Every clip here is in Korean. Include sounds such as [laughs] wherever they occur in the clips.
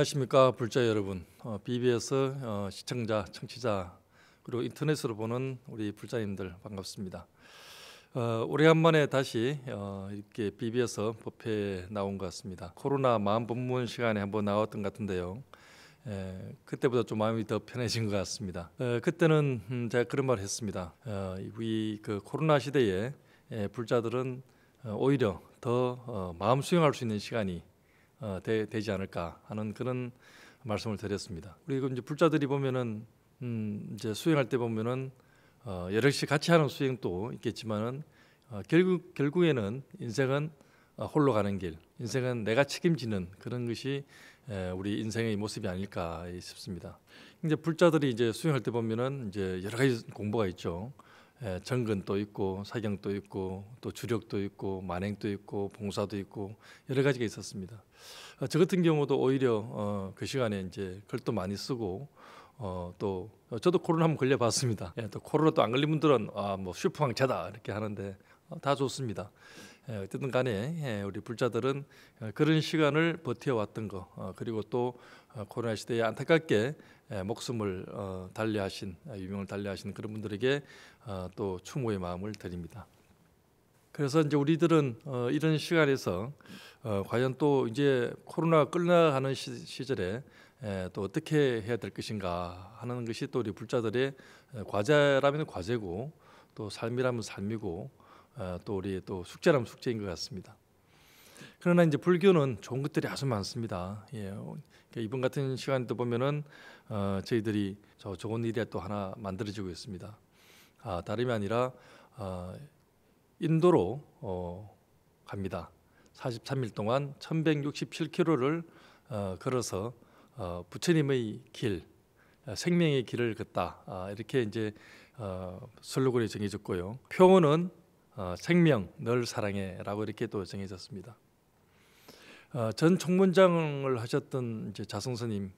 안녕하십니까 불자 여러분 어, BBS 어, 시청자 청취자 그리고 인터넷으로 보는 우리 불자님들 반갑습니다 어, 오래간만에 다시 어, 이렇게 BBS 법회에 나온 것 같습니다 코로나 마음 법문 시간에 한번 나왔던 것 같은데요 에, 예, 그때보다 좀 마음이 더 편해진 것 같습니다 에, 어, 그때는 음, 제가 그런 말을 했습니다 어, 우리 그 코로나 시대에 에, 예, 불자들은 오히려 더 마음 수용할 수 있는 시간이 어, 되, 지 않을까 하는 그런 말씀을 드렸습니다. 우리 이제 불자들이 보면은 음 이제 수행할 때 보면은 어 여럿이 같이 하는 수행도 있겠지만은 어 결국 결국에는 인생은 어, 홀로 가는 길, 인생은 내가 책임지는 그런 것이 우리 인생의 모습이 아닐까 싶습니다. 이제 불자들이 이제 수행할 때 보면은 이제 여러 가지 공부가 있죠. 예, 정근도 있고 사경도 있고 또 주력도 있고 만행도 있고 봉사도 있고 여러 가지가 있었습니다. 어, 저 같은 경우도 오히려 어, 그 시간에 이제 글도 많이 쓰고 어, 또 저도 코로나 한번 걸려봤습니다. 예, 또 코로나 또안 걸린 분들은 아, 뭐 슈퍼왕자다 이렇게 하는데 다 좋습니다. 예, 어쨌든 간에 예, 우리 불자들은 어, 그런 시간을 버텨왔던 것 어, 그리고 또 어, 코로나 시대에 안타깝게 예, 목숨을 달리하신 아, 유명을 달리하신 그런 분들에게 또 추모의 마음을 드립니다. 그래서 이제 우리들은 이런 시간에서 과연 또 이제 코로나 끌나가는 시절에 또 어떻게 해야 될 것인가 하는 것이 또 우리 불자들의 과제라면 과제고 또 삶이라면 삶이고 어, 또 우리 또 숙제라면 숙제인 것 같습니다. 그러나 이제 불교는 좋은 것들이 아주 많습니다. 예. 그러니까 이번 같은 시간도 보면은 어, 저희들이 저 좋은 일이 또 하나 만들어지고 있습니다. 아, 다름이 아니라 어, 인도로 어, 갑니다. 43일 동안 1167km를 어, 걸어서 어, 부처님의 길, 어, 생명의 길을 걷다 아, 이렇게 이제 어, 슬로건이 정해졌고요. 표어는 어, 생명 널 사랑해라고 이렇게 또 정해졌습니다. 어, 전 총무장을 하셨던 이제 자성 스님이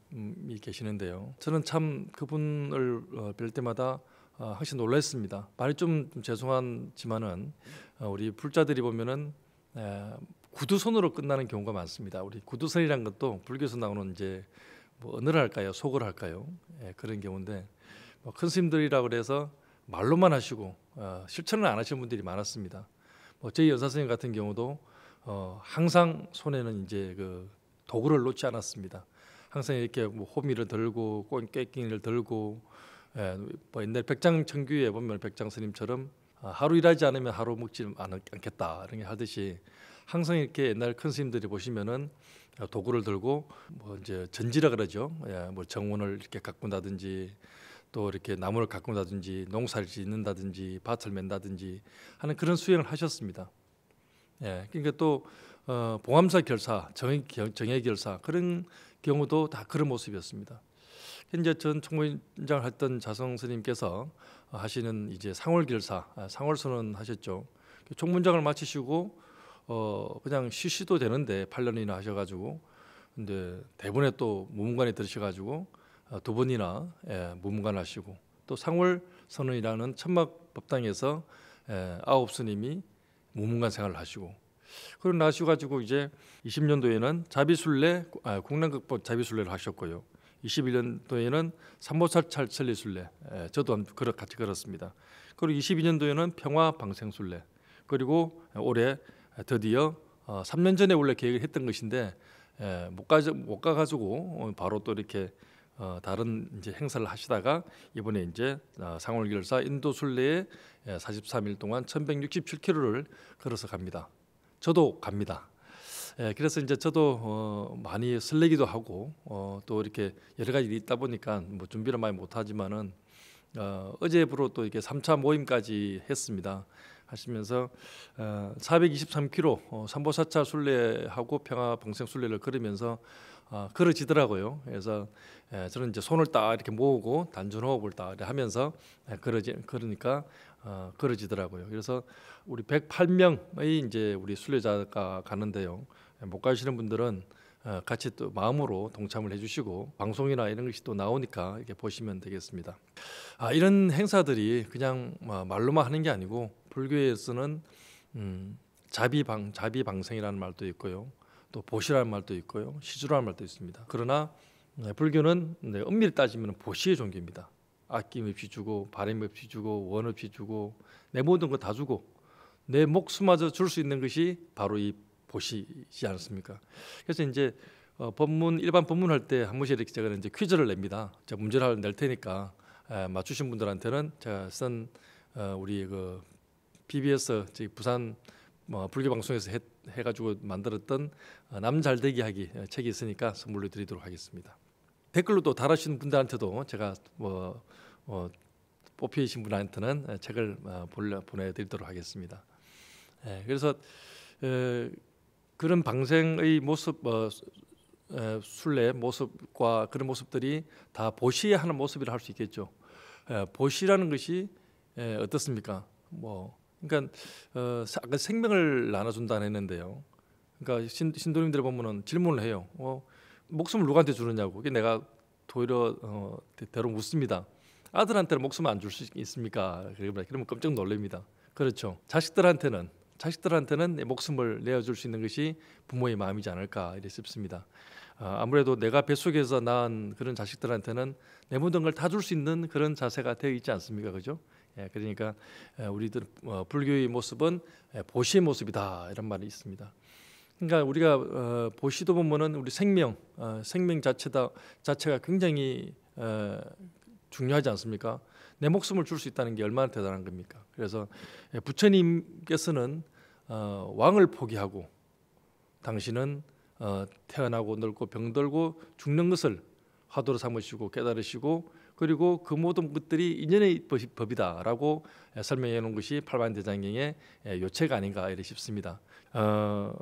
계시는데요. 저는 참 그분을 어, 뵐 때마다 어, 항상 놀랐습니다. 말이 좀, 죄송하지만은 어, 우리 불자들이 보면은 에, 구두선으로 끝나는 경우가 많습니다. 우리 구두선이란 것도 불교에서 나오는 이제 뭐 언어를 까요 속을 할까요, 예, 그런 경우인데 뭐큰 스님들이라 그래서 말로만 하시고 어, 실천을 안 하시는 분들이 많았습니다. 뭐 저희 여사 선생님 같은 경우도 어, 항상 손에는 이제 그 도구를 놓지 않았습니다. 항상 이렇게 뭐 호미를 들고 꼰깨끼니를 들고 예, 뭐 옛날 백장 청규에 보면 백장 스님처럼 아, 하루 일하지 않으면 하루 먹지 않겠다 이런 게 하듯이 항상 이렇게 옛날 큰 스님들이 보시면은 어, 도구를 들고 뭐 이제 전지라 그러죠. 예, 뭐 정원을 이렇게 가꾼다든지 또 이렇게 나무를 가꾼다든지 농사를 짓는다든지 밭을 맨다든지 하는 그런 수행을 하셨습니다. 예, 그러니까 또 어, 봉암사 결사, 정해, 정해 결사 그런 경우도 다 그런 모습이었습니다. 현재 전 총무장을 했던 자성 스님께서 하시는 이제 상월 결사, 아, 상월 선언 하셨죠. 총무장을 마치시고 어, 그냥 쉬시도 되는데 8년이나 하셔가지고 근데 대본에 또 무문관에 들으셔가지고 어, 두분이나 예, 무문관하시고 또 상월 선언이라는 천막 법당에서 예, 아홉 스님이 무문관 생활을 하시고 그리고 나셔 가지고 이제 20년도에는 자비순례 아, 국난극법 자비순례를 하셨고요. 21년도에는 삼보살 찰천리순례 예, 저도 그어 같이 걸었습니다. 그리고 22년도에는 평화방생순례 그리고 올해 드디어 3년 어, 전에 원래 계획을 했던 것인데 못가못 예, 가가지고 어, 바로 또 이렇게 어, 다른 이제 행사를 하시다가 이번에 이제 어, 상월길사 인도 순례에 43일 예, 동안 1167km를 걸어서 갑니다. 저도 갑니다. 예, 그래서 이제 저도 어, 많이 설레기도 하고 어, 또 이렇게 여러 가지 일이 있다 보니까 뭐 준비를 많이 못하지만은 어, 어제부로 또 이렇게 3차 모임까지 했습니다. 하시면서 어, 423km 어, 삼보사차 순례하고 평화 방생 순례를 걸으면서 아, 그러지더라고요. 그래서 예, 저는 이제 손을 딱 이렇게 모으고 단전 호흡을 딱 하면서 예, 그러지 그러니까 어, 그러지더라고요. 그래서 우리 108명의 이제 우리 순례자가 가는데요. 예, 못 가시는 분들은 어, 같이 또 마음으로 동참을 해주시고 방송이나 이런 것이 또 나오니까 이렇게 보시면 되겠습니다. 아, 이런 행사들이 그냥 뭐 말로만 하는 게 아니고 불교에서는 음, 자비방 자비방생이라는 말도 있고요. 또 보시라는 말도 있고요. 시주라는 말도 있습니다. 그러나 네, 불교는 엄밀히 네, 따지면 보시의 종교입니다. 아낌없이 주고 바람 없이 주고 원 없이 네, 주고 내 모든 거 다 주고 내 목숨마저 줄 수 있는 것이 바로 이 보시지 않습니까? 그래서 이제 어, 법문 일반 법문할 때 한 번씩 이렇게 제가 이제 퀴즈를 냅니다. 제가 문제를 낼 테니까 에, 맞추신 분들한테는 제가 쓴 어, 우리 그 PBS 저기 부산 뭐 불교 방송에서 해, 해가지고 만들었던 어, 남잘되게 하기 어, 책이 있으니까 선물로 드리도록 하겠습니다. 댓글로 또 달아주신 분들한테도 제가 뭐 어, 뽑히신 분한테는 어, 책을 보내드리도록 하겠습니다. 예, 그래서 에, 그런 방생의 모습 어, 에, 순례 모습과 그런 모습들이 다보시 하는 모습이라 할 수 있겠죠. 에, 예, 보시라는 것이 에, 예, 어떻습니까? 뭐 그러니까 아까 어, 그 생명을 나눠준다 했는데요. 그러니까 신, 도님들 보면은 질문을 해요. 어, 목숨을 누구한테 주느냐고. 이게 내가 도리어 어, 대로 묻습니다. 아들한테는 목숨 안줄 수 있습니까? 그러면 깜짝 놀랍니다. 그렇죠. 자식들한테는 자식들한테는 목숨을 내어줄 수 있는 것이 부모의 마음이지 않을까 이래 싶습니다. 아, 아무래도 내가 뱃속에서 낳은 그런 자식들한테는 내 모든 걸 다 줄 수 있는 그런 자세가 되어 있지 않습니까, 그죠? 예, 그러니까 예, 우리들 어, 불교의 모습은 예, 보시의 모습이다 이런 말이 있습니다. 그러니까 우리가 어, 보시도 보면은 우리 생명, 어, 생명 자체다 자체가 굉장히 중요하지 않습니까? 내 목숨을 줄 수 있다는 게 얼마나 대단한 겁니까? 그래서 부처님께서는 왕을 포기하고 당신은 태어나고 늙고 병들고 죽는 것을 화두로 삼으시고 깨달으시고 그리고 그 모든 것들이 인연의 법이다라고 설명해 놓은 것이 팔만대장경의 예, 요체가 아닌가 이래 싶습니다. 어,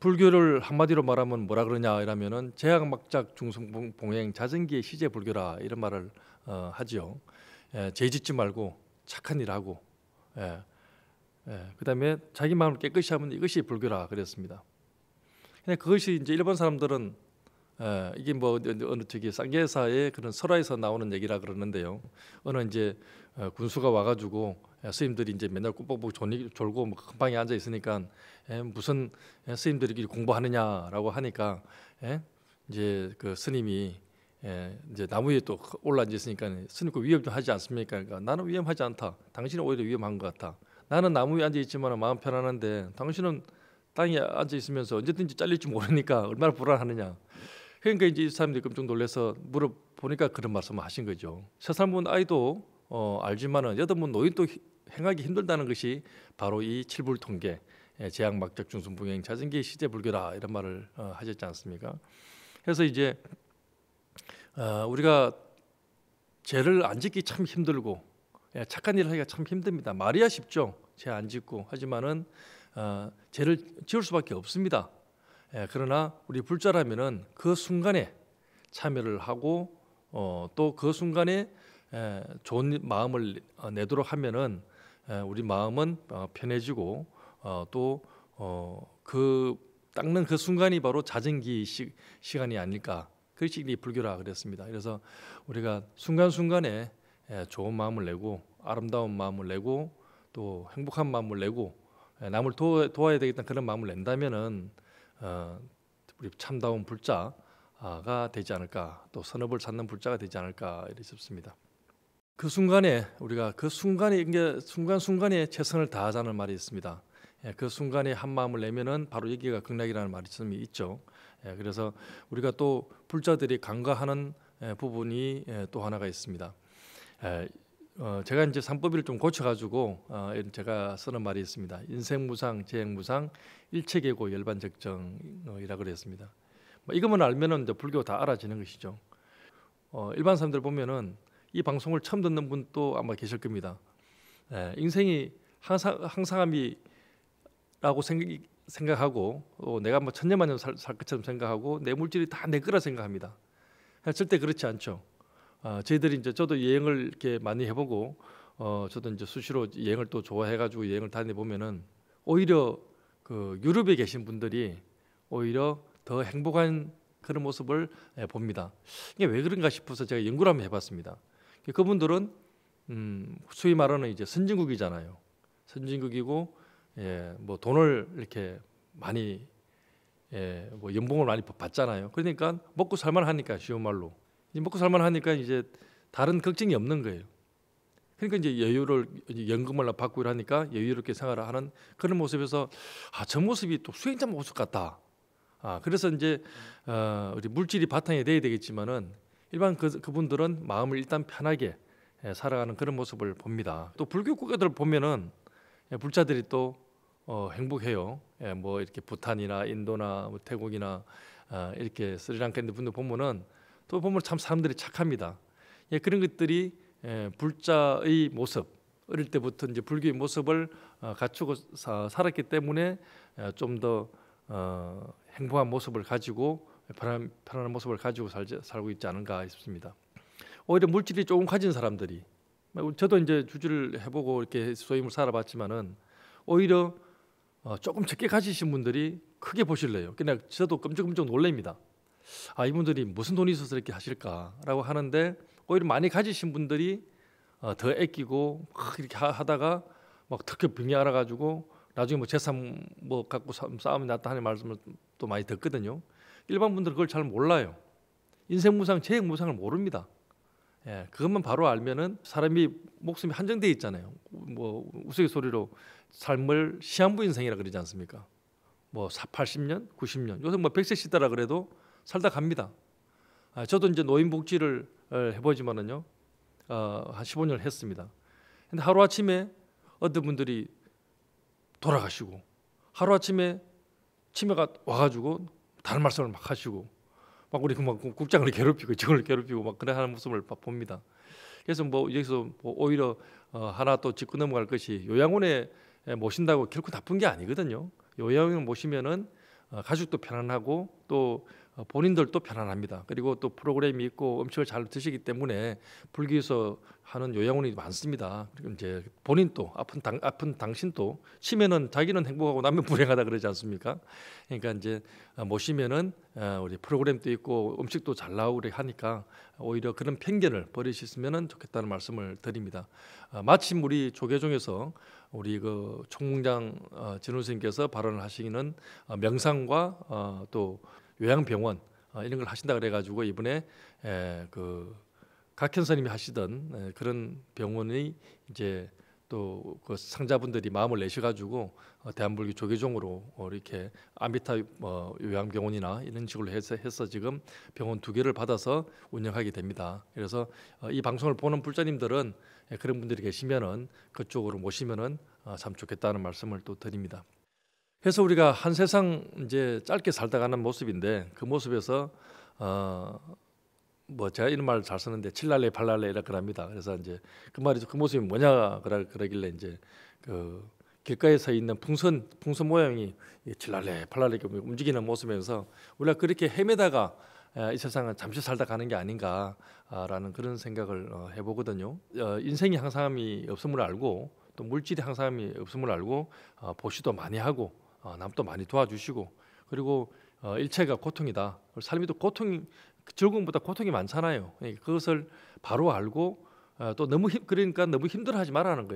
불교를 한마디로 말하면 뭐라 그러냐 이러면은 제약막작 중성봉행 자전기의 시제 불교라 이런 말을 어, 하지요. 예, 죄짓지 말고 착한 일 하고 예, 예, 그다음에 자기 마음을 깨끗이 하면 이것이 불교라 그랬습니다. 그것이 이제 일본 사람들은 에, 예, 이게 뭐 어느 저기 쌍계사의 그런 설화에서 나오는 얘기라 그러는데요. 어느 이제 어, 군수가 와가지고 에, 예, 스님들이 이제 맨날 꿈뻑뻑 졸고 뭐 방에 앉아 있으니까 에, 예, 무슨 에, 스님들이 공부하느냐라고 하니까 에, 이제 그 스님이 에, 이제 나무 위에 또 올라 앉으니까 아있 스님 그 위험 좀 하지 않습니까? 그러니까 나는 위험하지 않다. 당신은 오히려 위험한 것같아 나는 나무 위에 앉아 있지만 마음 편안한데 당신은 땅에 앉아 있으면서 언제든지 잘릴지 모르니까 얼마나 불안하느냐. 그러니까 이제 이 사람들이 깜짝 놀래서 물어보니까 그런 말씀을 하신 거죠. 서산문 아이도 어, 알지만은 여덟문 노인도 행하기 힘들다는 것이 바로 이 칠불통계 예, 재앙 막적 중순 봉행 자전기 시대 불교라 이런 말을 어, 하셨지 않습니까? 그래서 이제 어, 우리가 죄를 안 짓기 참 힘들고 예, 착한 일을 하기가 참 힘듭니다. 말이야 쉽죠. 죄 안 짓고 하지만은 어, 죄를 지을 수밖에 없습니다. 예, 그러나 우리 불자라면은 그 순간에 참여를 하고 어, 또그 순간에 예, 좋은 마음을 내도록 하면은 예, 우리 마음은 어, 편해지고 어, 또그 닦는 그 순간이 바로 자전기 시, 간이 아닐까 그것이 이 불교라 그랬습니다. 그래서 우리가 순간순간에 좋은 마음을 내고 아름다운 마음을 내고 또 행복한 마음을 내고 남을 도와, 야 되겠다는 그런 마음을 낸다면은 어, 우리 참다운 불자가 되지 않을까 또 선업을 찾는 불자가 되지 않을까 이렇게 싶습니다. 그 순간에 우리가 그 순간에 이게 순간 순간에 최선을 다하자는 말이 있습니다. 예, 그 순간에 한 마음을 내면은 바로 여기가 극락이라는 말씀이 있죠. 예, 그래서 우리가 또 불자들이 간과하는 예, 부분이 또 하나가 있습니다. 어, 제가 이제 삼법을좀 고쳐가지고 어, 제가 쓰는 말이 있습니다. 인생무상, 재행무상, 일체계고 열반적정이라고 그랬습니다. 뭐 이거만 알면은 이제 불교 다 알아지는 것이죠. 어, 일반 사람들 보면은 이 방송을 처음 듣는 분도 아마 계실 겁니다. 예, 인생이 항상 항상함이라고 생각, 하고 어, 내가 뭐 천년만년 살, 살 것처럼 생각하고 내 물질이 다 내 거라 생각합니다. 절대 그렇지 않죠. 아, 저희들이 이제 저도 여행을 이렇게 많이 해보고 어, 저도 이제 수시로 여행을 또 좋아해가지고 여행을 다니 보면은 오히려 그 유럽에 계신 분들이 오히려 더 행복한 그런 모습을 예, 봅니다. 이게 왜 그런가 싶어서 제가 연구를 한번 해봤습니다. 그분들은 음, 소위 말하는 이제 선진국이잖아요. 선진국이고 예, 뭐 돈을 이렇게 많이 예, 뭐 연봉을 많이 받잖아요. 그러니까 먹고 살만하니까 쉬운 말로 먹고 살만 하니까 이제 다른 걱정이 없는 거예요. 그러니까 이제 여유를 연금을 받고 이러니까 여유롭게 생활을 하는 그런 모습에서 아저 모습이 또 수행자 모습 같다. 아 그래서 이제 어, 우리 물질이 바탕이 돼야 되겠지만은 일반 그, 그분들은 마음을 일단 편하게 예, 살아가는 그런 모습을 봅니다. 또 불교 국가들 보면은 예, 불자들이 또 어, 행복해요. 예, 뭐 이렇게 부탄이나 인도나 뭐 태국이나 어, 이렇게 스리랑카 인들 분들 보면은 또 보면 참 사람들이 착합니다. 예, 그런 것들이 예, 불자의 모습, 어릴 때부터 이제 불교의 모습을 어, 갖추고 사, 살았기 때문에 예, 어, 좀더 어, 행복한 모습을 가지고 편안, 편안한 모습을 가지고 살 살고 있지 않은가 싶습니다. 오히려 물질이 조금 가진 사람들이 뭐 저도 이제 주주를 해보고 이렇게 소임을 살아봤지만은 오히려 어, 조금 적게 가지신 분들이 크게 보실래요. 그냥 저도 끔찍끔찍 놀랍니다. 아 이분들이 무슨 돈이 있어서 이렇게 하실까라고 하는데 오히려 많이 가지신 분들이 어, 더 아끼고 막 이렇게 하다가 막 특히 병이 알아가지고 나중에 뭐 재산 뭐 갖고 싸움이 났다 하는 말씀을 또 많이 듣거든요. 일반 분들은 그걸 잘 몰라요. 인생 무상, 재행 무상을 모릅니다. 예, 그것만 바로 알면은 사람이 목숨이 한정돼 있잖아요. 뭐 우스갯소리로 삶을 시한부 인생이라 그러지 않습니까? 뭐 80년, 90년. 요새 뭐 100세 시대라 그래도 살다 갑니다. 아, 저도 이제 노인복지를 어, 해보지만은요, 어, 한 15년을 했습니다. 근데 하루 아침에 어떤 분들이 돌아가시고 하루 아침에 치매가 와가지고 다른 말씀을 막 하시고 막 우리 막 국장을 괴롭히고 저걸 괴롭히고 막 그래 하는 모습을 봅니다. 그래서 뭐 여기서 뭐 오히려 어, 하나 또 짚고 넘어갈 것이 요양원에 모신다고 결코 나쁜 게 아니거든요. 요양원 모시면은 어, 가족도 편안하고 또 어, 본인들도 편안합니다. 그리고 또 프로그램이 있고 음식을 잘 드시기 때문에 불기소 하는 요양원이 많습니다. 그리고 이제 본인도 아픈 당 아픈 당신도 치매는 자기는 행복하고 남은 불행하다 그러지 않습니까? 그러니까 이제 어, 모시면은 어, 우리 프로그램도 있고 음식도 잘 나오고 하니까 오히려 그런 편견을 버리시면은 좋겠다는 말씀을 드립니다. 마침 우리 조계종에서 우리 그총장 진우 선생께서 발언을 하시기는 명상과 또 요양병원 어, 이런 걸 하신다 그래가지고 이번에 에, 그 각현선님이 하시던 에, 그런 병원의 이제 또 그 상자분들이 마음을 내셔가지고 어, 대한불교 조계종으로 어, 이렇게 아미타 어, 뭐, 요양병원이나 이런 식으로 해서, 해서 지금 병원 두 개를 받아서 운영하게 됩니다. 그래서 어, 이 방송을 보는 불자님들은 에, 그런 분들이 계시면은 그쪽으로 모시면은 어, 참 좋겠다는 말씀을 또 드립니다. 그래서 우리가 한 세상 이제 짧게 살다 가는 모습인데 그 모습에서 어뭐 제가 이런 말잘 쓰는데 칠날래 팔날래 이렇게 합니다. 그래서 이제 그 말이 그 모습이 뭐냐 그러, 그러길래 이제 그 길가에 서 있는 풍선 풍선 모양이 칠날래 팔날래 움직이는 모습에서 우리가 그렇게 헤매다가 이 세상은 잠시 살다 가는 게 아닌가라는 아, 그런 생각을 어, 해보거든요. 어, 인생이 항상함이 없음을 알고 또 물질이 항상함이 없음을 알고 어, 보시도 많이 하고 어, 남도 많이 도와주시고 그리고 어, 일체가 고통이다. 삶이 또 고통 이 적응보다 고통이 많잖아요. 예, 그것을 바로 알고 어, 또 너무 힘, 그러니까 너무 힘들어하지 말라는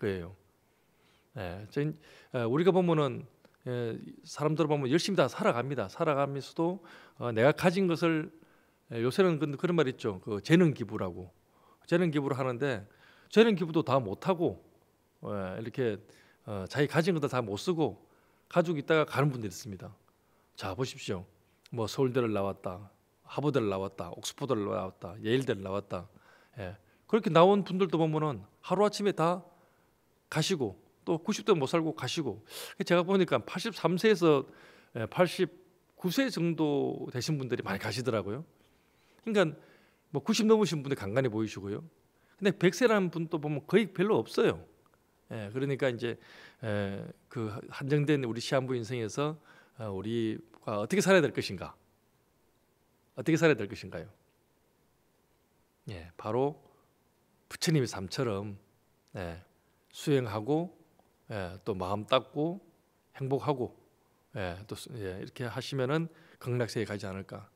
거예요. 예, 우리가 보면은 예, 사람들 보면 열심히 다 살아갑니다. 살아가면서도 내가 가진 것을 예, 요새는 그, 그런 말 있죠. 그 재능 기부라고 재능 기부를 하는데 재능 기부도 다 못하고 이렇게 자기 가진 것도 다 못 쓰고 가지고 있다가 가는 분들이 있습니다. 자 보십시오. 뭐 서울대를 나왔다, 하버드를 나왔다, 옥스퍼드를 나왔다, 예일대를 나왔다. 예. 그렇게 나온 분들도 보면은 하루 아침에 다 가시고 또 90대 못 살고 가시고 제가 보니까 83세에서 89세 예, 정도 되신 분들이 많이 가시더라고요. 그러니까 뭐 90 넘으신 분들 간간히 보이시고요. 근데 100세라는 분도 보면 거의 별로 없어요. 예, 그러니까 이제 에, 예, 그 한정된 우리 시한부 인생에서 어, 우리가 어떻게 살아야 될 것인가? 어떻게 살아야 될 것인가요? 예, 바로 부처님의 삶처럼 예, 수행하고 예, 또 마음 닦고 행복하고 예, 또 예, 이렇게 하시면은 극락세에 가지 않을까.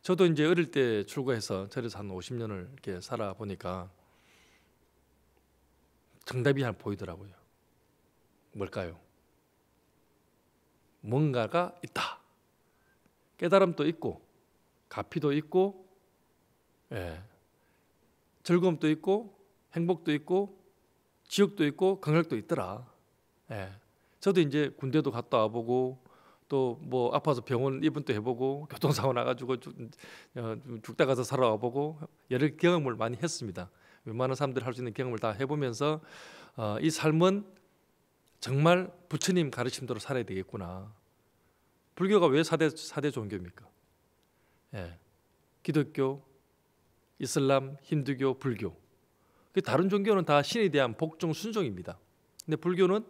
저도 이제 어릴 때 출가해서 저래한 50년을 이렇게 살아보니까 정답이 하나 보이더라고요. 뭘까요? 뭔가가 있다. 깨달음도 있고, 가피도 있고, 예. 즐거움도 있고, 행복도 있고, 지역도 있고, 경력도 있더라. 예. 저도 이제 군대도 갔다 와보고, 또 뭐 아파서 병원 입원도 해보고, 교통사고 나가지고 어, 죽다 가서 살아와보고, 여러 경험을 많이 했습니다. 웬만한 사람들 이할 수 있는 경험을 다 해보면서 어, 이 삶은 정말 부처님 가르침대로 살아야 되겠구나. 불교가 왜 사대 사대 종교입니까? 예, 기독교, 이슬람, 힌두교, 불교. 그 다른 종교는 다 신에 대한 복종 순종입니다. 근데 불교는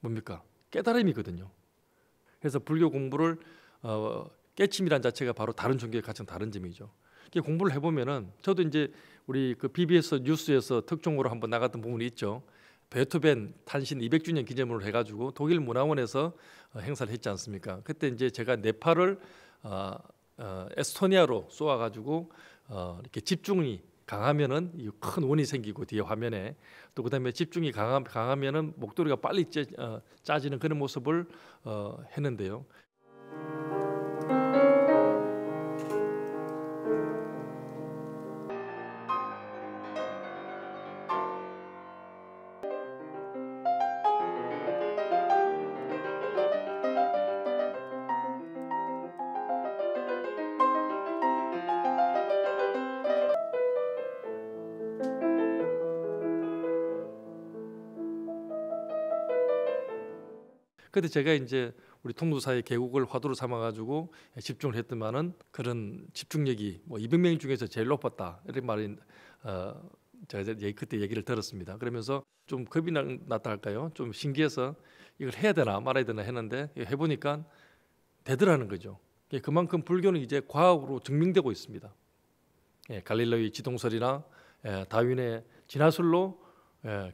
뭡니까? 깨달음이거든요. 그래서 불교 공부를 어, 깨침이란 자체가 바로 다른 종교의 가장 다른 점이죠. 공부를 해보면은 저도 이제 우리 그 BBS 뉴스에서 특종으로 한번 나갔던 부분이 있죠. 베토벤 탄신 200주년 기념으로 해가지고 독일 문화원에서 어, 행사를 했지 않습니까? 그때 이제 제가 네팔을 어, 어, 에스토니아로 쏘아가지고 어, 이렇게 집중이 강하면은 큰 원이 생기고 뒤에 화면에 또 그다음에 집중이 강하, 강하면은 목도리가 빨리 째, 어, 짜지는 그런 모습을 어, 했는데요. 그때 제가 이제 우리 통도사의 계곡을 화두로 삼아가지고 집중을 했더만은 그런 집중력이 뭐 200명 중에서 제일 높았다 이런 말이 어, 제가 그때 얘기를 들었습니다. 그러면서 좀 겁이 났다 할까요? 좀 신기해서 이걸 해야 되나 말아야 되나 했는데 해보니까 되더라는 거죠. 예, 그만큼 불교는 이제 과학으로 증명되고 있습니다. 예, 갈릴레오의 지동설이나 예, 다윈의 진화술로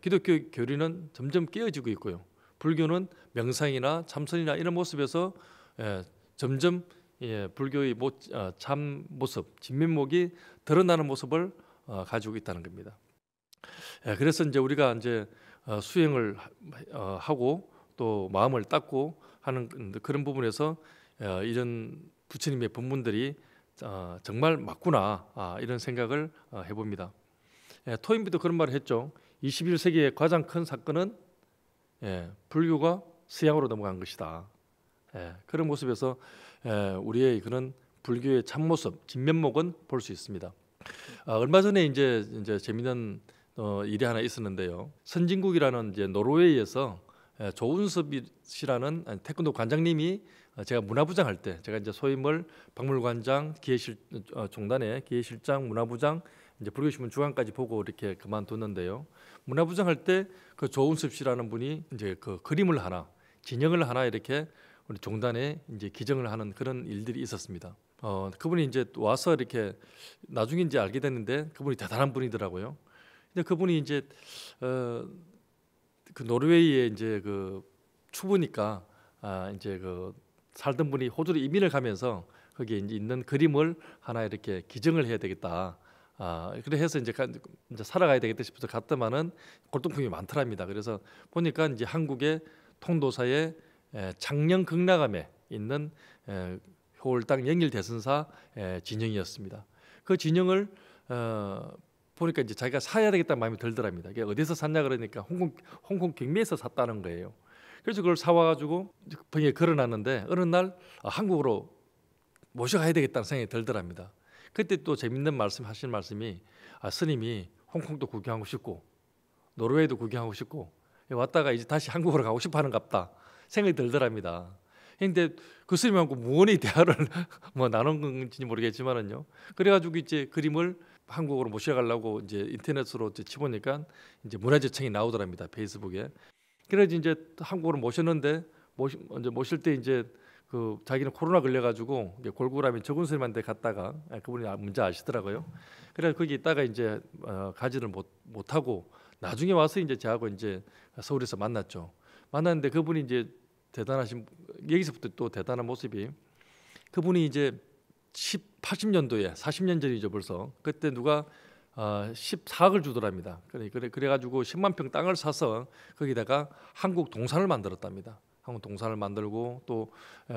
기독교 교리는 점점 깨어지고 있고요. 불교는 명상이나 참선이나 이런 모습에서 예, 점점 예, 불교의 모, 어, 참 모습, 진면목이 드러나는 모습을 어, 가지고 있다는 겁니다. 예, 그래서 이제 우리가 이제 어, 수행을 하, 어, 하고 또 마음을 닦고 하는 그, 그런 부분에서 어, 이런 부처님의 본문들이 어, 정말 맞구나 아, 이런 생각을 해봅니다. 예, 토인비도 그런 말을 했죠. 21세기의 가장 큰 사건은 예, 불교가 서양으로 넘어간 것이다. 예, 그런 모습에서 예, 우리의 그런 불교의 참모습, 진면목은 볼 수 있습니다. 아, 얼마 전에 이제 이제 재미난 어, 일이 하나 있었는데요. 선진국이라는 이제 노르웨이에서 예, 조은섭이라는 태권도 관장님이 어, 제가 문화부장 할때 제가 이제 소임을 박물관장, 기획실 어, 종단에 기획실장, 문화부장 이제 불교 신문 주간까지 보고 이렇게 그만뒀는데요. 문화부장 할때 그 조은섭 씨라는 분이 이제 그 그림을 하나 진영을 하나 이렇게 우리 종단에 이제 기증을 하는 그런 일들이 있었습니다. 어 그분이 이제 와서 이렇게 나중에 이제 알게 됐는데 그분이 대단한 분이더라고요. 근데 그분이 이제 어, 그 노르웨이에 이제 그 추부니까 아 이제 그 살던 분이 호주로 이민을 가면서 거기에 이제 있는 그림을 하나 이렇게 기증을 해야 되겠다. 아 그래서 이제, 가, 이제 살아가야 되겠다 싶어서 갔더만은 골동품이 많더랍니다. 그래서 보니까 이제 한국의 통도사의 에, 장령 극락암에 있는 에, 효월당 영일 대선사 에, 진영이었습니다. 그 진영을 어, 보니까 이제 자기가 사야 되겠다는 마음이 들더랍니다. 이게 어디서 샀냐 그러니까 홍콩 홍콩 경매에서 샀다는 거예요. 그래서 그걸 사와가지고 병에 걸어놨는데 어느 날 아, 한국으로 모셔가야 되겠다는 생각이 들더랍니다. 그때 또 재밌는 말씀 하신 말씀이 아, 스님이 홍콩도 구경하고 싶고 노르웨이도 구경하고 싶고 예, 왔다가 이제 다시 한국으로 가고 싶어 하는갑다 생각이 들더랍니다. 근데 그 스님하고 무언의 [laughs] 대화를 뭐 나눈 건지 모르겠지만은요. 그래가지고 이제 그림을 한국으로 모셔가려고 이제 인터넷으로 이제 치보니까 이제 문화재청이 나오더랍니다 페이스북에. 그래서 이제 한국으로 모셨는데 모시, 이제 모실 때 이제 그 자기는 코로나 걸려가지고 골고라미 저군스님한테 갔다가 예, 그분이 아, 문제 아시더라고요. 그래서 거기 있다가 이제 어, 가지를 못 못하고 나중에 와서 이제 저하고 이제 서울에서 만났죠. 만났는데 그분이 이제 대단하신 여기서부터 또 대단한 모습이 그분이 이제 10, 80년도에 40년 전이죠 벌써 그때 누가 14억을 어, 주더랍니다. 그래, 그래, 그래가지고 10만 평 땅을 사서 거기다가 한국 동산을 만들었답니다. 한국 동산을 만들고 또,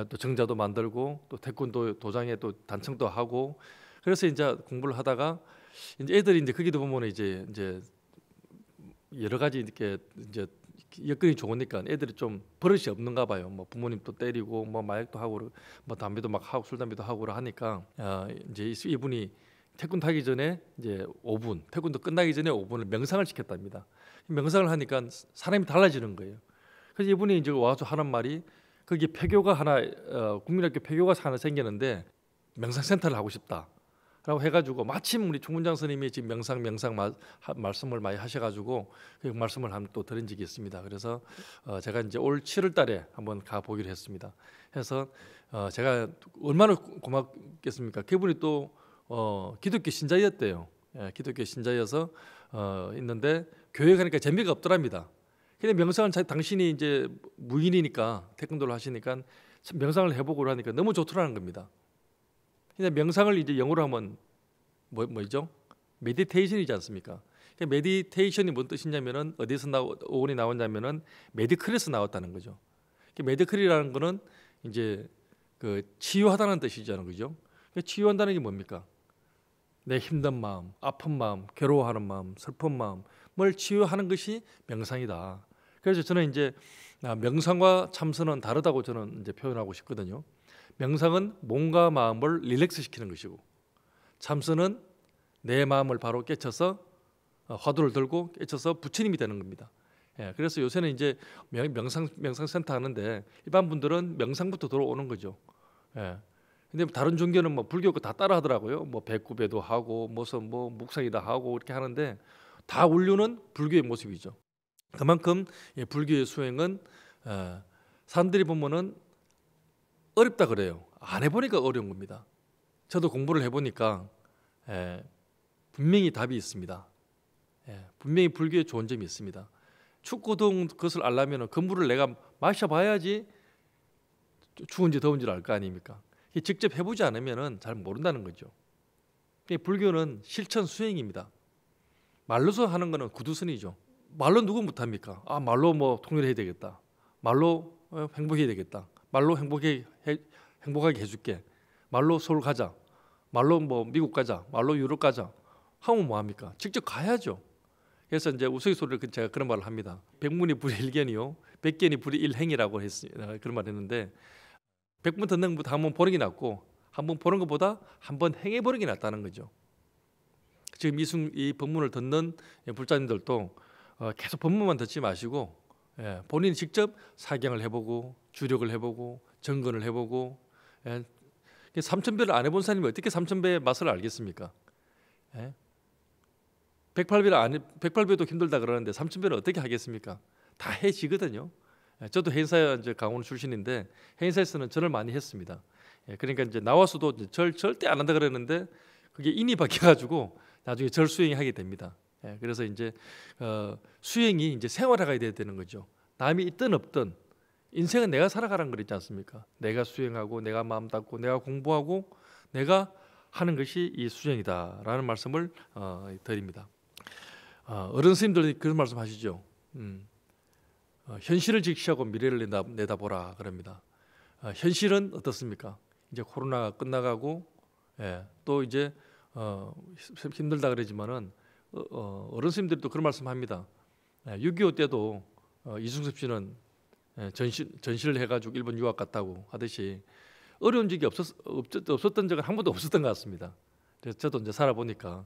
또 정자도 만들고 또 태권도 도장에 또 단청도 하고 그래서 이제 공부를 하다가 이제 애들이 이제 거기도 보면 이제 이제 여러 가지 이렇게 이제 여건이 좋으니까 애들이 좀 버릇이 없는가 봐요. 뭐 부모님도 때리고 뭐 마약도 하고 뭐 담배도 막 하고 술 담배도 하고 하니까 어, 이제 이분이 태권 타기 전에 이제 5분, 태권도 끝나기 전에 5분을 명상을 시켰답니다. 명상을 하니까 사람이 달라지는 거예요. 그래서 이분이 이제 와서 하는 말이 거기 폐교가 하나 어, 국민학교 폐교가 하나 생겼는데 명상센터를 하고 싶다. 라고 해가지고 마침 우리 총문장 선생님이 지금 명상 명상 마, 하, 말씀을 많이 하셔가지고 그 말씀을 한또 들은 적이 있습니다. 그래서 어, 제가 이제 올 7월달에 한번 가 보기로 했습니다. 해서 어, 제가 얼마나 고맙겠습니까? 그분이 또 어, 기독교 신자였대요. 예, 기독교 신자여서 어, 있는데 교회 가니까 재미가 없더랍니다. 근데 명상을 자, 당신이 이제 무인이니까 태권도를 하시니까 명상을 해보고 하니까 너무 좋더라는 겁니다. 근데 명상을 이제 영어로 하면 뭐 뭐죠? 메디테이션이지 않습니까? 그러니까 메디테이션이 뭔 뜻이냐면은 어디서 나 어원이 나왔냐면은 메디클에서 나왔다는 거죠. 그러니까 메디클이라는 거는 이제 그 치유하다는 뜻이잖아요, 그죠? 그러니까 치유한다는 게 뭡니까? 내 힘든 마음, 아픈 마음, 괴로워하는 마음, 슬픈 마음을 치유하는 것이 명상이다. 그래서 저는 이제 아, 명상과 참선은 다르다고 저는 이제 표현하고 싶거든요. 명상은 몸과 마음을 릴렉스 시키는 것이고 참선은 내 마음을 바로 깨쳐서 어, 화두를 들고 깨쳐서 부처님이 되는 겁니다. 예, 그래서 요새는 이제 명상 명상센터 하는데 일반 분들은 명상부터 들어오는 거죠. 예. 근데 다른 종교는 뭐 불교고 다 따라 하더라고요. 뭐 배꼽에도 하고 무슨 뭐 묵상이다 하고 이렇게 하는데 다 원류는 불교의 모습이죠. 그만큼 예, 불교의 수행은 어, 사람들이 보면은 어렵다 그래요. 안 해보니까 어려운 겁니다. 저도 공부를 해보니까 예, 분명히 답이 있습니다. 예, 분명히 불교의 좋은 점이 있습니다. 축구동 그것을 알려면 그 물을 내가 마셔봐야지 추운지 더운지를 알 거 아닙니까? 직접 해보지 않으면 잘 모른다는 거죠. 불교는 실천 수행입니다. 말로서 하는 거는 구두선이죠. 말로 누구 못합니까? 아 말로 뭐 통일해야 되겠다. 말로 어, 행복해야 되겠다. 말로 행복해 해, 행복하게 해줄게. 말로 서울 가자. 말로 뭐 미국 가자. 말로 유럽 가자. 하면 뭐 합니까? 직접 가야죠. 그래서 이제 우스갯소리로 그 제가 그런 말을 합니다. 백문이 불일견이요. 백견이 불일행이라고 했으니 어, 그런 말을 했는데 백문 듣는 것보다 한번 보는 게 낫고 한번 보는 것보다 한 번 행해 보는 게 낫다는 거죠. 지금 이, 순, 이 법문을 듣는 불자님들도 어, 계속 법문만 듣지 마시고 예, 본인 직접 사경을 해보고 주력을 해보고 정근을 해보고 예, 삼천배를 안 해본 사람이 어떻게 삼천배의 맛을 알겠습니까? 예? 108배를 안 108배도 힘들다 그러는데 삼천배를 어떻게 하겠습니까? 다 해지거든요. 예, 저도 행사 이제 강원 출신인데 행사에서는 절을 많이 했습니다. 예, 그러니까 이제 나와서도 이제 절 절대 안 한다 그랬는데 그게 인이 뀌어 가지고 나중에 절 수행하게 됩니다. 예, 그래서 이제 어, 수행이 이제 생활화가 돼야 되는 거죠. 남이 있든 없든 인생은 내가 살아가라는 거랬지 않습니까? 내가 수행하고 내가 마음 닫고 내가 공부하고 내가 하는 것이 이 수행이다라는 말씀을 어, 드립니다. 어, 어른 스님들 그런 말씀 하시죠. 음, 어, 현실을 직시하고 미래를 내다, 보라 그럽니다. 어, 현실은 어떻습니까? 이제 코로나가 끝나가고 예, 또 이제 어, 힘들다 그러지만은 어, 어, 어른 스님들도 그런 말씀합니다. 6.25 예, 때도 어, 이승섭 씨는 예, 전시, 전시를 해가지고 일본 유학 갔다고 하듯이 어려운 적이 없었, 없었던 적은 한 번도 없었던 것 같습니다. 그래서 저도 이제 살아보니까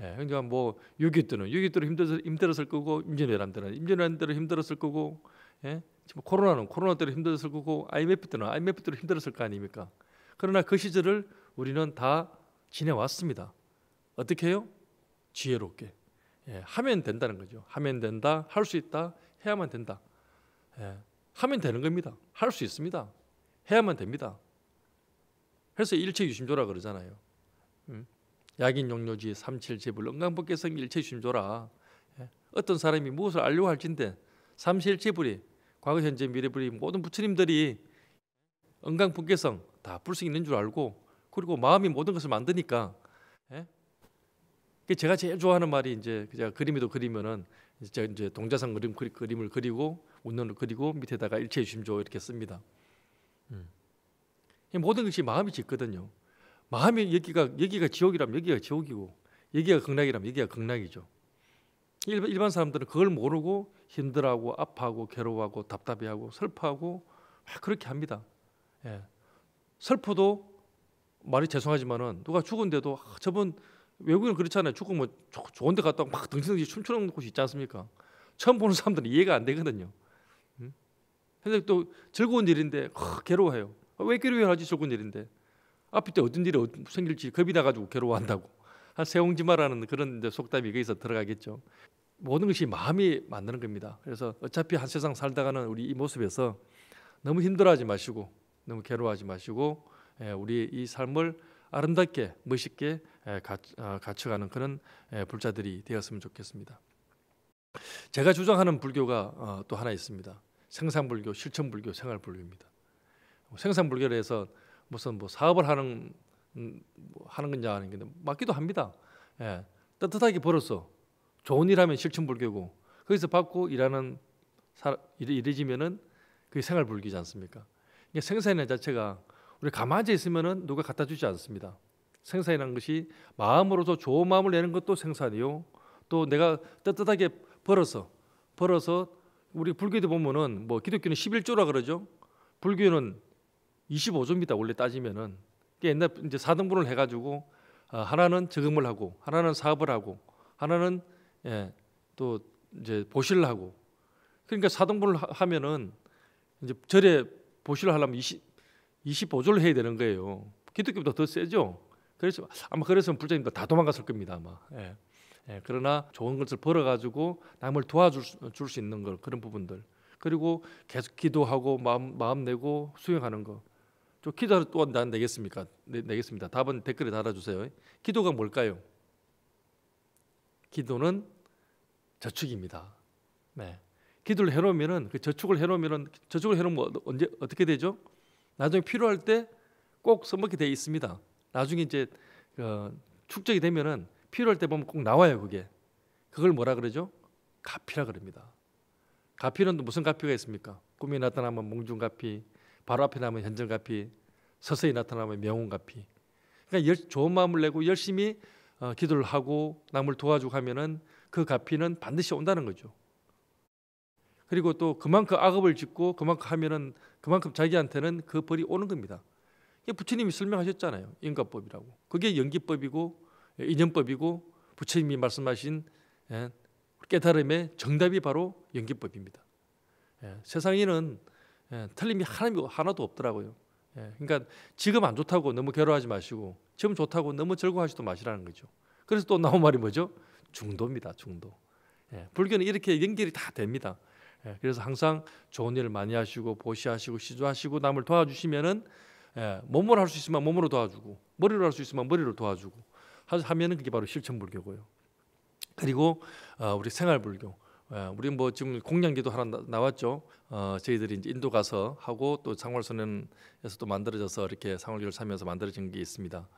예, 그러니까 뭐6.2 때는 6.2 때로 힘들었, 힘들었을 거고 임진왜란 때는 임진왜란 때로 힘들었을 거고 예? 지금 코로나는 코로나 때로 힘들었을 거고 IMF 때는 IMF 때로 힘들었을 거 아닙니까? 그러나 그 시절을 우리는 다 지내왔습니다. 어떻게 해요? 지혜롭게 예, 하면 된다는 거죠. 하면 된다, 할 수 있다, 해야만 된다. 예, 하면 되는 겁니다. 할 수 있습니다. 해야만 됩니다. 그래서 일체 유심조라 그러잖아요. 음? 약인 용료지 삼칠제불 은강법계성 일체 유심조라. 예, 어떤 사람이 무엇을 알려고 할진데 삼칠제불이 과거 현재 미래불이 모든 부처님들이 은강법계성 다 불승 있는 줄 알고 그리고 마음이 모든 것을 만드니까 제가 제일 좋아하는 말이 이제 그 제가 그림이도 그리면은 이제, 이제 동자상 그림 그림을 그리고 운동을 그리고 밑에다가 일체의 심조 이렇게 씁니다. 음. 모든 것이 마음이 짓거든요. 마음이 여기가 여기가 지옥이라면 여기가 지옥이고 여기가 극락이라면 여기가 극락이죠. 일반, 일반 사람들은 그걸 모르고 힘들하고 아파하고 괴로워하고 답답해하고 슬퍼하고 그렇게 합니다. 예. 슬퍼도 말이 죄송하지만은 누가 죽은데도 아, 저번 외국인 그렇잖아요. 축구 뭐 좋은 데 갔다가 막 등신등신 춤추는 곳이 있지 않습니까? 처음 보는 사람들은 이해가 안 되거든요. 음? 근데 또 즐거운 일인데 어, 괴로워해요. 아, 왜 괴로워하지 즐거운 일인데 앞이 때 어떤 일이 어, 생길지 겁이 나가지고 괴로워한다고 한 아, 세옹지마라는 그런 속담이 거기서 들어가겠죠. 모든 것이 마음이 만드는 겁니다. 그래서 어차피 한 세상 살다가는 우리 이 모습에서 너무 힘들어하지 마시고 너무 괴로워하지 마시고 예, 우리 이 삶을 아름답게 멋있게 갖춰가는 어, 그런 불자들이 되었으면 좋겠습니다. 제가 주장하는 불교가 어, 또 하나 있습니다. 생산불교, 실천불교, 생활불교입니다. 뭐 생산불교를 해서 무슨 뭐 사업을 하는 음, 뭐 하는 거냐 하는 게 맞기도 합니다. 예, 따뜻하게 벌어서 좋은 일하면 실천불교고 거기서 받고 일하는 사, 이래, 이지면은 그게 생활불교지 않습니까? 그러니까 생산의 자체가 우리 가만히 앉아 있으면은 누가 갖다 주지 않습니다. 생산이라는 것이 마음으로서 좋은 마음을 내는 것도 생산이요. 또 내가 떳떳하게 벌어서 벌어서 우리 불교도 보면은 뭐 기독교는 11조라 그러죠. 불교는 25조입니다. 원래 따지면은 옛날 이제 4등분을 해가지고 아, 하나는 저금을 하고 하나는 사업을 하고 하나는 예, 또 이제 보시를 하고 그러니까 사등분을 하면은 이제 절에 보시를 하려면 20, 25조를 해야 되는 거예요. 기독교보다 더 세죠. 그래서 아마 그래서 불자님들 다 도망갔을 겁니다 아마. 예. 예. 그러나 좋은 것을 벌어 가지고 남을 도와줄 수, 수 있는 걸 그런 부분들 그리고 계속 기도하고 마음 마음 내고 수행하는 거. 저 기도 또난 내겠습니까? 내, 내겠습니다. 답은 댓글에 달아주세요. 기도가 뭘까요? 기도는 저축입니다. 네. 기도를 해놓으면은 그 저축을 해놓으면은 저축을 해놓으면 언제 어떻게 되죠? 나중에 필요할 때 꼭 써먹게 돼 있습니다. 나중에 이제 어, 축적이 되면은 필요할 때 보면 꼭 나와요 그게. 그걸 뭐라 그러죠? 가피라 그럽니다. 가피는 무슨 가피가 있습니까? 꿈이 나타나면 몽중가피, 바로 앞에 나면 현정가피, 서서히 나타나면 명운가피. 그러니까 열, 좋은 마음을 내고 열심히 어, 기도를 하고 남을 도와주고 하면은 그 가피는 반드시 온다는 거죠. 그리고 또 그만큼 악업을 짓고 그만큼 하면은 그만큼 자기한테는 그 벌이 오는 겁니다. 부처님이 설명하셨잖아요. 인과법이라고. 그게 연기법이고 예, 인연법이고 부처님이 말씀하신 예, 깨달음의 정답이 바로 연기법입니다. 예, 세상에는 틀림이 하나도 없더라고요. 그러니까 지금 안 좋다고 너무 괴로워하지 마시고 지금 좋다고 너무 절구하지도 마시라는 거죠. 그래서 또 나온 말이 뭐죠? 중도입니다. 중도. 불교는 이렇게 연결이 다 됩니다. 예, 그래서 항상 좋은 일을 많이 하시고 보시하시고 시도하시고 남을 도와주시면은 예, 몸으로 할 수 있으면 몸으로 도와주고 머리로 할 수 있으면 머리로 도와주고 하면은 그게 바로 실천 불교고요. 그리고 어, 우리 생활 불교. 예, 우리 뭐 지금 공양기도 하나 나왔죠. 어, 저희들이 이제 인도 가서 하고 또 상월선언에서 또 만들어져서 이렇게 상월교를 삼면서 만들어진 게 있습니다.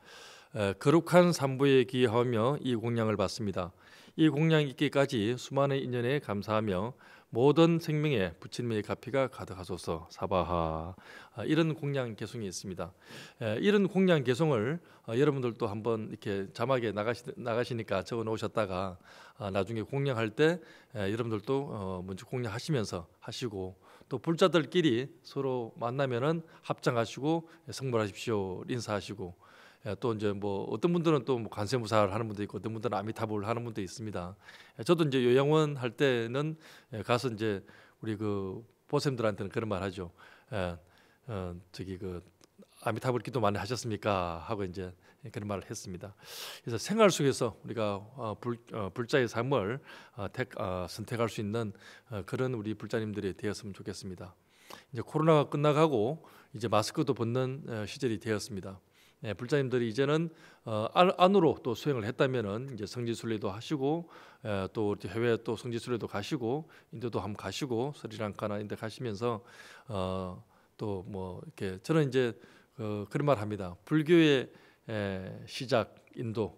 에, 거룩한 삼부에 기하며 이 공양을 받습니다. 이 공양 있기까지 수많은 인연에 감사하며 모든 생명에 부친님의 가피가 가득하소서 사바하 아, 이런 공양 개송이 있습니다. 이런 공양 개송을 어, 여러분들도 한번 이렇게 자막에 나가시, 나가시니까 적어 놓으셨다가 아, 나중에 공양할 때 여러분들도 어, 먼저 공양하시면서 하시고 또 불자들끼리 서로 만나면은 합장하시고 성불하십시오 인사하시고 예, 또 이제 뭐 어떤 분들은 또뭐 간세무사를 하는 분도 있고 어떤 분들은 아미타불 하는 분도 있습니다. 예, 저도 이제 요양원 할 때는 예, 가서 이제 우리 그 보쌤들한테는 그런 말 하죠. 예, 어, 저기 그 아미타불 기도 많이 하셨습니까? 하고 이제 그런 말을 했습니다. 그래서 생활 속에서 우리가 어, 불, 어, 불자의 삶을 어, 택, 선택할 수 있는 그런 우리 불자님들이 되었으면 좋겠습니다. 이제 코로나가 끝나가고 이제 마스크도 벗는 시절이 되었습니다. 예, 불자님들이 이제는 어, 안, 으로또 수행을 했다면은 이제 성지순례도 하시고 예, 또 해외 또 성지순례도 가시고 인도도 한번 가시고 스리랑카나 인데 가시면서 어, 또뭐 이렇게 저는 이제 어, 그런 말 합니다. 불교의 에, 예, 시작 인도,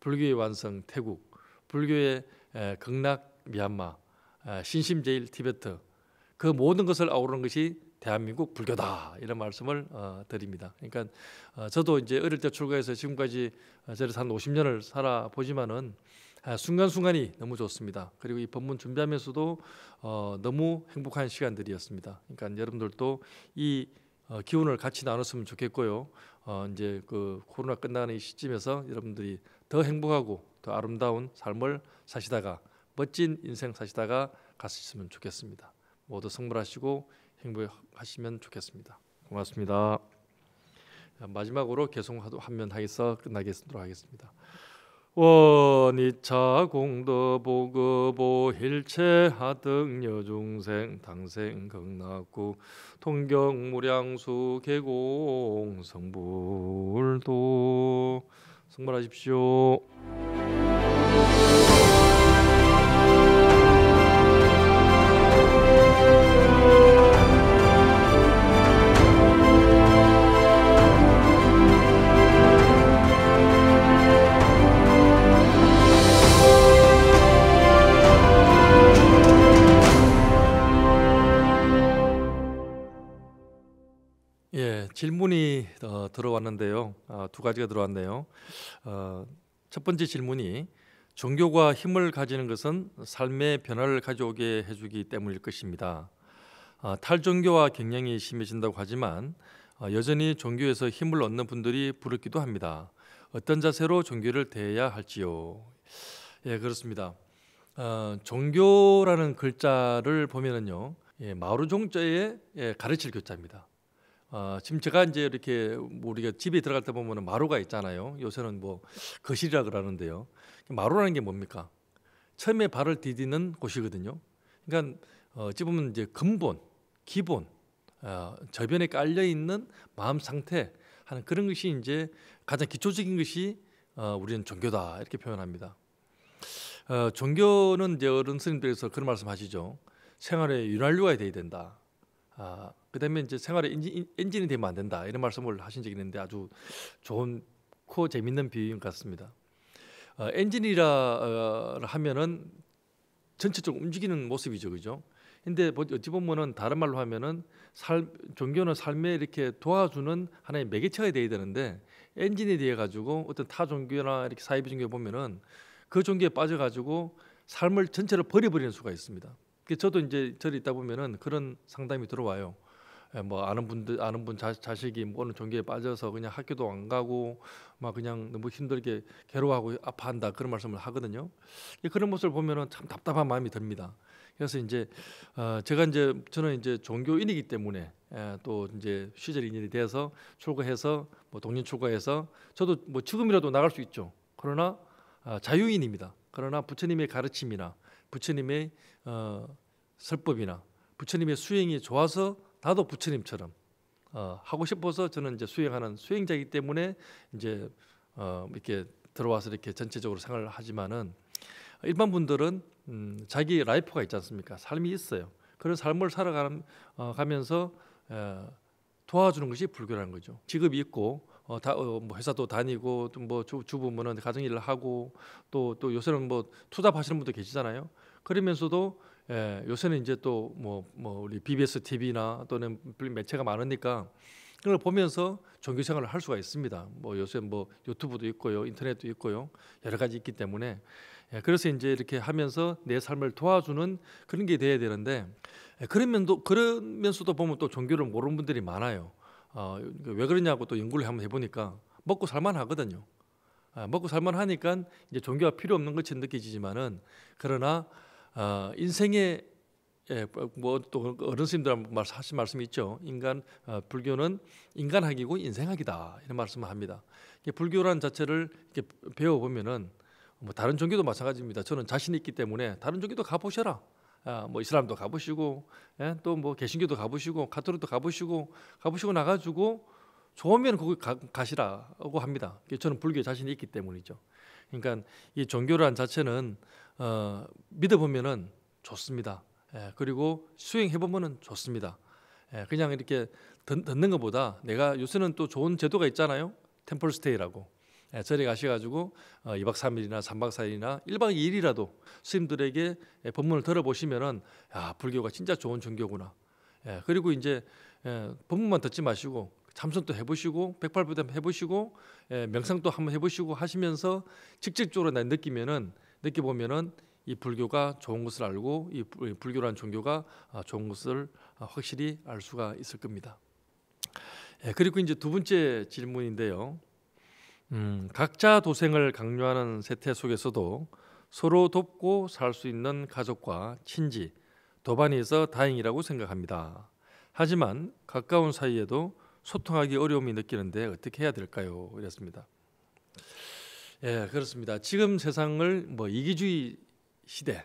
불교의 완성 태국, 불교의 에, 예, 극락 미얀마, 에, 아, 신심제일 티베트 그 모든 것을 아우르는 것이 대한민국 불교다 이런 말씀을 어, 드립니다. 그러니까 어, 저도 이제 어릴 때 출가해서 지금까지 어, 저를 한 50년을 살아보지만은 아, 순간순간이 너무 좋습니다. 그리고 이 법문 준비하면서도 어, 너무 행복한 시간들이었습니다. 그러니까 여러분들도 이 어, 기운을 같이 나눴으면 좋겠고요. 어, 이제 그 코로나 끝나는 이 시점에서 여러분들이 더 행복하고 더 아름다운 삶을 사시다가 멋진 인생 사시다가 갔으면 좋겠습니다. 모두 성불하시고 행복하시면 좋겠습니다. 고맙습니다. 마지막으로 개송하면 하에서 끝나겠습니 하겠습니다. 원이차 공도 보급보 일체하 등 여중생 당생 극락구 통경무량수 개공 성불도 성불하십시오. 왔는데요. 아, 두 가지가 들어왔네요. 어, 첫 번째 질문이 종교가 힘을 가지는 것은 삶의 변화를 가져오게 해주기 때문일 것입니다. 아, 탈종교와 경향이 심해진다고 하지만 아, 여전히 종교에서 힘을 얻는 분들이 부럽기도 합니다. 어떤 자세로 종교를 대해야 할지요? 예, 그렇습니다. 어, 종교라는 글자를 보면은요, 예, 마루종자의 예, 가르칠 교자입니다. 어, 지금 제가 이제 이렇게 뭐 우리가 집에 들어갈 때보면 마루가 있잖아요. 요새는 뭐 거실이라 그러는데요. 마루라는 게 뭡니까? 처음에 발을 디디는 곳이거든요. 그러니까 어, 어찌 보면 이제 근본, 기본, 어, 저변에 깔려 있는 마음 상태 하는 그런 것이 이제 가장 기초적인 것이 어, 우리는 종교다 이렇게 표현합니다. 어, 종교는 이제 어른 스님들에서 그런 말씀하시죠. 생활에 윤활유가 돼야 된다. 아, 그다음에 이제 생활에 엔진, 엔진이 되면 안 된다 이런 말씀을 하신 적이 있는데 아주 좋고 재밌는 비유 같습니다. 어, 엔진이라 어, 하면은 전체적으로 움직이는 모습이죠, 그죠? 근데 뭐 어찌 보면은 다른 말로 하면은 살, 종교는 삶에 이렇게 도와주는 하나의 매개체가 돼야 되는데 엔진에 대해 가지고 어떤 타 종교나 이렇게 사이비 종교 보면은 그 종교에 빠져 가지고 삶을 전체를 버려버리는 수가 있습니다. 그 저도 이제 저리 있다 보면은 그런 상담이 들어와요. 예, 뭐 아는 분들 아는 분 자, 자식이 뭐 어느 종교에 빠져서 그냥 학교도 안 가고 막 그냥 너무 힘들게 괴로워하고 아파한다 그런 말씀을 하거든요. 예, 그런 모습을 보면은 참 답답한 마음이 듭니다. 그래서 이제 어, 제가 이제 저는 이제 종교인이기 때문에 예, 또 이제 시절인이 돼서 출가해서 뭐 동년 출가해서 저도 뭐 지금이라도 나갈 수 있죠. 그러나 어, 자유인입니다. 그러나 부처님의 가르침이나 부처님의 어, 설법이나 부처님의 수행이 좋아서 나도 부처님처럼 어, 하고 싶어서 저는 이제 수행하는 수행자이기 때문에 이제 어, 이렇게 들어와서 이렇게 전체적으로 생활을 하지만은 일반 분들은 음, 자기 라이프가 있지 않습니까? 삶이 있어요. 그런 삶을 살아가면서 어, 도와주는 것이 불교라는 거죠. 직업이 있고 어, 다, 어, 뭐 회사도 다니고 또뭐 주부모는 가정일을 하고 또 또 요새는 뭐 투잡하시는 분도 계시잖아요. 그러면서도 예, 요새는 이제 또 뭐뭐 뭐 우리 BBS TV나 또는 매체가 많으니까 그걸 보면서 종교 생활을 할 수가 있습니다. 뭐 요새 뭐 유튜브도 있고요, 인터넷도 있고요, 여러 가지 있기 때문에 예, 그래서 이제 이렇게 하면서 내 삶을 도와주는 그런 게 돼야 되는데 예, 그러면도 그러면서도 보면 또 종교를 모르는 분들이 많아요. 어, 그러니까 왜 그러냐고 또 연구를 한번 해보니까 먹고 살만 하거든요. 아, 먹고 살만 하니까 이제 종교가 필요 없는 것처럼 느껴지지만은 그러나 어, 인생의 예, 뭐또 어른 스님들 하신 말씀이 있죠. 인간 어, 불교는 인간학이고 인생학이다 이런 말씀을 합니다. 이게 불교란 자체를 이렇게 배워 보면은 뭐 다른 종교도 마찬가지입니다. 저는 자신 있기 때문에 다른 종교도 가보셔라. 아, 뭐 이슬람도 가보시고 예? 또뭐 개신교도 가보시고 카톨릭도 가보시고 가보시고 나가지고 좋으면 거기 가, 가시라고 합니다. 저는 불교에 자신이 있기 때문이죠. 그러니까 이 종교란 자체는 어, 믿어보면은 좋습니다. 예, 그리고 수행해보면은 좋습니다. 예, 그냥 이렇게 듣, 는 것보다 내가 요새는 또 좋은 제도가 있잖아요. 템플스테이라고. 예, 절에 가셔가지고 어, 2박 3일이나 3박 4일이나 1박 2일이라도 스님들에게 예, 법문을 들어보시면은 야 불교가 진짜 좋은 종교구나. 예, 그리고 이제 예, 법문만 듣지 마시고 참선도 해보시고 백팔부담 해보시고 예, 명상도 한번 해보시고 하시면서 직접적으로 나 느끼면은 느껴보면은 이 불교가 좋은 것을 알고 이 불교란 종교가 아, 좋은 것을 아, 확실히 알 수가 있을 겁니다. 예, 그리고 이제 두 번째 질문인데요. 음, 각자 도생을 강요하는 세태 속에서도 서로 돕고 살 수 있는 가족과 친지, 도반이 있어 다행이라고 생각합니다. 하지만 가까운 사이에도 소통하기 어려움이 느끼는데 어떻게 해야 될까요? 이랬습니다. 예, 그렇습니다. 지금 세상을 뭐 이기주의 시대,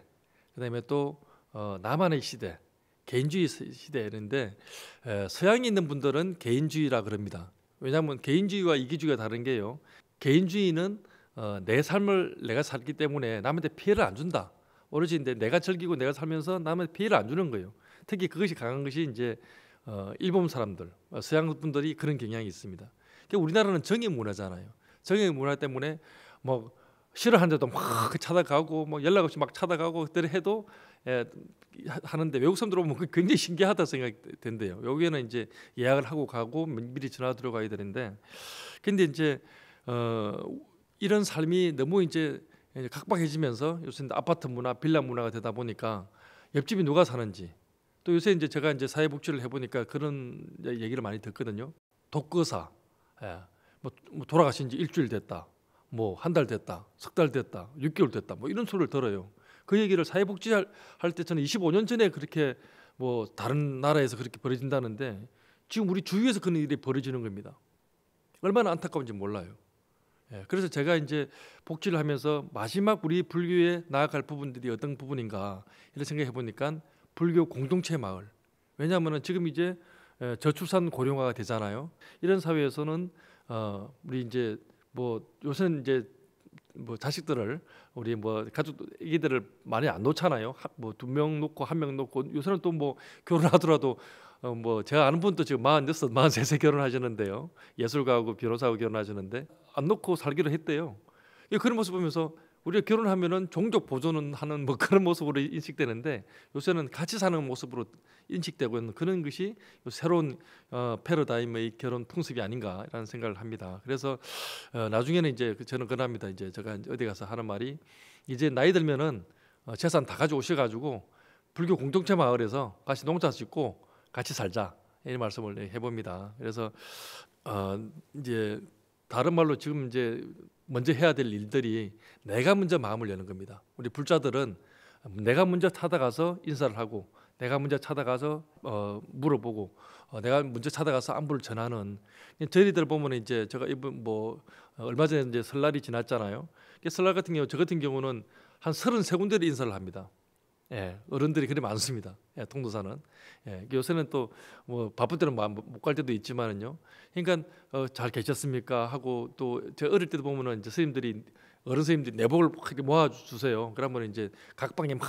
그다음에 또 어, 나만의 시대, 개인주의 시대인데 에, 예, 서양에 있는 분들은 개인주의라 그럽니다. 왜냐하면 개인주의와 이기주의가 다른 게요. 개인주의는 어, 내 삶을 내가 살기 때문에 남한테 피해를 안 준다. 오로지 내가 즐기고 내가 살면서 남한테 피해를 안 주는 거예요. 특히 그것이 강한 것이 이제 어, 일본 사람들, 어, 서양 분들이 그런 경향이 있습니다. 그러니까 우리나라는 정의 문화잖아요. 정의 문화 때문에 뭐 싫어하는데도 막 찾아가고 뭐 연락 없이 막 찾아가고 그때를 해도 예, 하는데 외국 사람들 오면 뭐 굉장히 신기하다 생각된대요. 여기에는 이제 예약을 하고 가고 미리 전화 들어가야 되는데 근데 이제 어, 이런 삶이 너무 이제 예, 각박해지면서 요새 아파트 문화, 빌라 문화가 되다 보니까 옆집이 누가 사는지 또 요새 이제 제가 이제 사회복지를 해보니까 그런 얘기를 많이 듣거든요. 독거사, 예. 뭐, 뭐 돌아가신 지 일주일 됐다, 뭐 한 달 됐다, 석 달 됐다, 6개월 됐다, 뭐 이런 소리를 들어요. 그 얘기를 사회복지 할때 저는 25년 전에 그렇게 뭐 다른 나라에서 그렇게 벌어진다는데 지금 우리 주위에서 그런 일이 벌어지는 겁니다. 얼마나 안타까운지 몰라요. 예, 그래서 제가 이제 복지를 하면서 마지막 우리 불교에 나아갈 부분들이 어떤 부분인가 이런 생각해 보니까 불교 공동체 마을. 왜냐하면 지금 이제 저출산 고령화가 되잖아요. 이런 사회에서는 어, 우리 이제 뭐 요새는 이제 뭐 자식들을 우리 뭐 가족 애기들을 많이 안 놓잖아요. 뭐 두 명 놓고 한 명 놓고 요새는 또 뭐 결혼하더라도 어뭐 제가 아는 분도 지금 마흔 됐어 마흔 세세 [laughs] 결혼하셨는데요 예술가하고 변호사하고 결혼하셨는데안 놓고 살기로 했대요. 그런 모습 보면서 우리가 결혼하면은 종족 보존은 하는 뭐 그런 모습으로 인식되는데 요새는 같이 사는 모습으로 인식되고 있는 그런 것이 새로운 어, 패러다임의 결혼 풍습이 아닌가라는 생각을 합니다. 그래서 어, 나중에는 이제 그 저는 그럽니다. 이제 제가 어디 가서 하는 말이 이제 나이 들면은 어, 재산 다 가져오셔가지고 불교 공동체 마을에서 같이 농사 짓고 같이 살자 이런 말씀을 해봅니다. 그래서 어, 이제 다른 말로 지금 이제 먼저 해야 될 일들이 내가 먼저 마음을 여는 겁니다. 우리 불자들은 내가 먼저 찾아가서 인사를 하고 내가 먼저 찾아가서 어, 물어보고 어, 내가 먼저 찾아가서 안부를 전하는 저희들 보면 이제 제가 이번 뭐 얼마 전에 이제 설날이 지났잖아요. 설날 같은 경우 저 같은 경우는 한 33군데를 인사를 합니다. 예, 어른들이 그리 많습니다. 예, 통도사는 예, 요새는 또 뭐 바쁠 때는 못 갈 때도 있지만은요. 그러니까 어, 잘 계셨습니까 하고 또 제가 어릴 때도 보면은 이제 스님들이 어른 스님들이 내복을 이렇게 모아 주세요. 그러면 이제 각 방에 막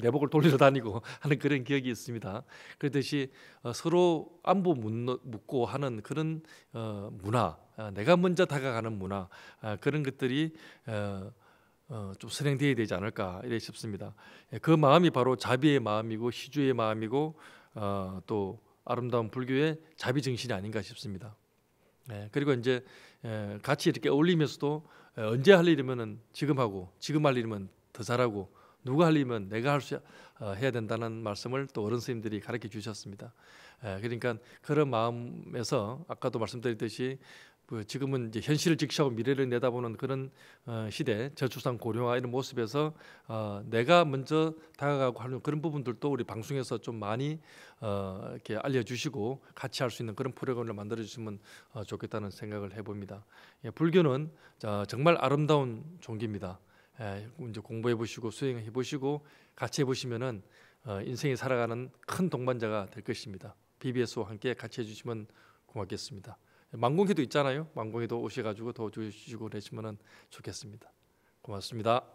내복을 돌리러 다니고 [laughs] 하는 그런 기억이 있습니다. 그렇듯이 어, 서로 안부 묻고 하는 그런 어, 문화, 아, 내가 먼저 다가가는 문화 아, 그런 것들이 어, 어, 좀선행되어야 되지 않을까 이래 싶습니다. 예, 그 마음이 바로 자비의 마음이고 희주의 마음이고 어, 또 아름다운 불교의 자비 정신이 아닌가 싶습니다. 예, 그리고 이제 예, 같이 이렇게 어리면서도 언제 할일이면 지금 하고 지금 할 일이면 더 잘하고 누가 할 일이면 내가 할수 어, 해야 된다는 말씀을 또 어른 스님들이 가르쳐 주셨습니다. 그러니까 그런 마음에서 아까도 말씀드렸듯이 뭐 지금은 이제 현실을 직시하고 미래를 내다보는 그런 어, 시대, 저출산 고령화 이런 모습에서 어, 내가 먼저 다가가고 하는 그런 부분들도 우리 방송에서 좀 많이 어, 이렇게 알려주시고 같이 할 수 있는 그런 프로그램을 만들어 주시면 어, 좋겠다는 생각을 해봅니다. 예, 불교는 자, 정말 아름다운 종교입니다. 예, 이제 공부해 보시고 수행해 보시고 같이 해 보시면은 어, 인생이 살아가는 큰 동반자가 될 것입니다. BBS와 함께 같이 해주시면 고맙겠습니다. 망공회도 있잖아요. 만공회도 오셔가지고 도와주시고 그러시면 좋겠습니다. 고맙습니다.